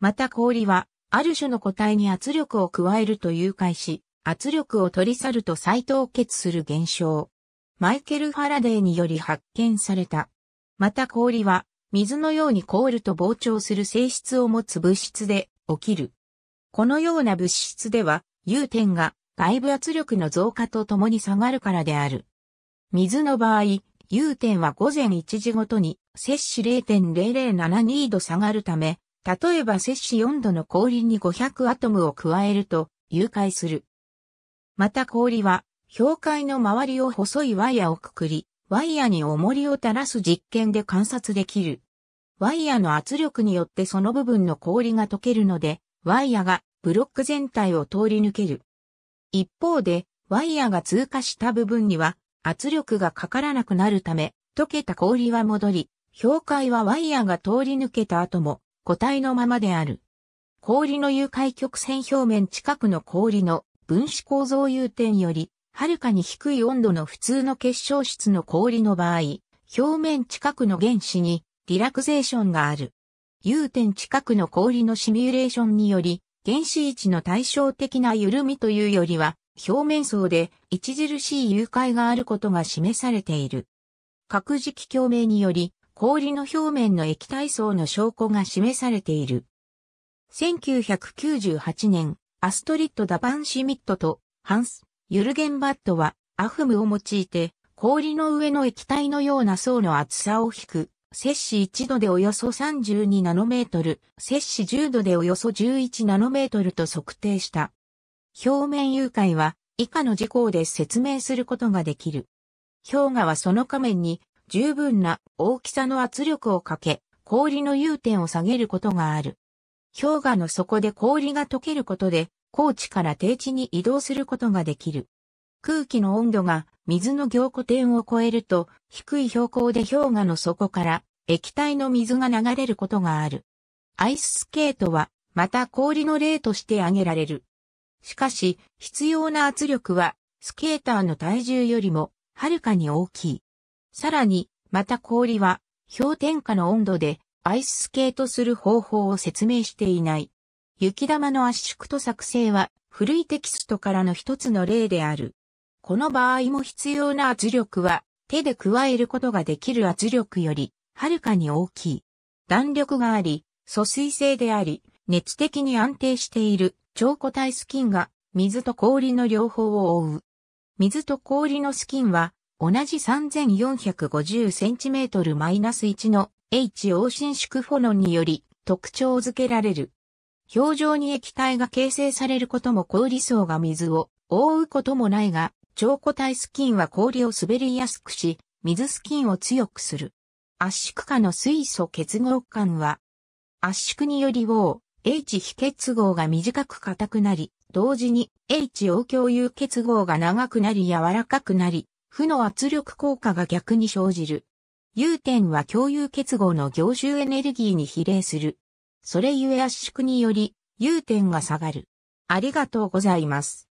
また氷は、ある種の個体に圧力を加えると誘拐し、圧力を取り去ると再凍結する現象。マイケル・ファラデーにより発見された。また氷は、水のように凍ると膨張する性質を持つ物質で起きる。このような物質では、融点が外部圧力の増加とともに下がるからである。水の場合、融点は午前1時ごとに摂氏0.0072度下がるため、例えば摂氏4度の氷に500アトムを加えると、融解する。また氷は、氷塊の周りを細いワイヤをくくり、ワイヤに重りを垂らす実験で観察できる。ワイヤの圧力によってその部分の氷が溶けるので、ワイヤがブロック全体を通り抜ける。一方で、ワイヤが通過した部分には圧力がかからなくなるため、溶けた氷は戻り、氷塊はワイヤが通り抜けた後も固体のままである。氷の融解曲線表面近くの氷の分子構造融点より、はるかに低い温度の普通の結晶質の氷の場合、表面近くの原子にリラクゼーションがある。融点近くの氷のシミュレーションにより、原子位置の対照的な緩みというよりは、表面層で著しい融解があることが示されている。核磁気共鳴により、氷の表面の液体層の証拠が示されている。1998年、アストリッド・ダバン・シミットとハンス・ユルゲンバットはアフムを用いて氷の上の液体のような層の厚さを引く。摂氏1度でおよそ32ナノメートル、摂氏10度でおよそ11ナノメートルと測定した。表面融解は以下の事項で説明することができる。氷河はその仮面に十分な大きさの圧力をかけ、氷の融点を下げることがある。氷河の底で氷が溶けることで、高地から低地に移動することができる。空気の温度が水の凝固点を超えると、低い標高で氷河の底から液体の水が流れることがある。アイススケートは、また氷の例として挙げられる。しかし、必要な圧力は、スケーターの体重よりも、はるかに大きい。さらに、また氷は氷点下の温度でアイススケートする方法を説明していない。雪玉の圧縮と作成は古いテキストからの一つの例である。この場合も必要な圧力は手で加えることができる圧力よりはるかに大きい。弾力があり、疎水性であり、熱的に安定している超固体スキンが水と氷の両方を覆う。水と氷のスキンは同じ 3450cm-1 の H 応伸縮フォノンにより特徴づけられる。表情に液体が形成されることも氷層が水を覆うこともないが、超固体スキンは氷を滑りやすくし、水スキンを強くする。圧縮下の水素結合間は、圧縮により O、H 非結合が短く硬くなり、同時に H を共有結合が長くなり柔らかくなり、負の圧力効果が逆に生じる。融点は共有結合の凝集エネルギーに比例する。それゆえ圧縮により、融点が下がる。ありがとうございます。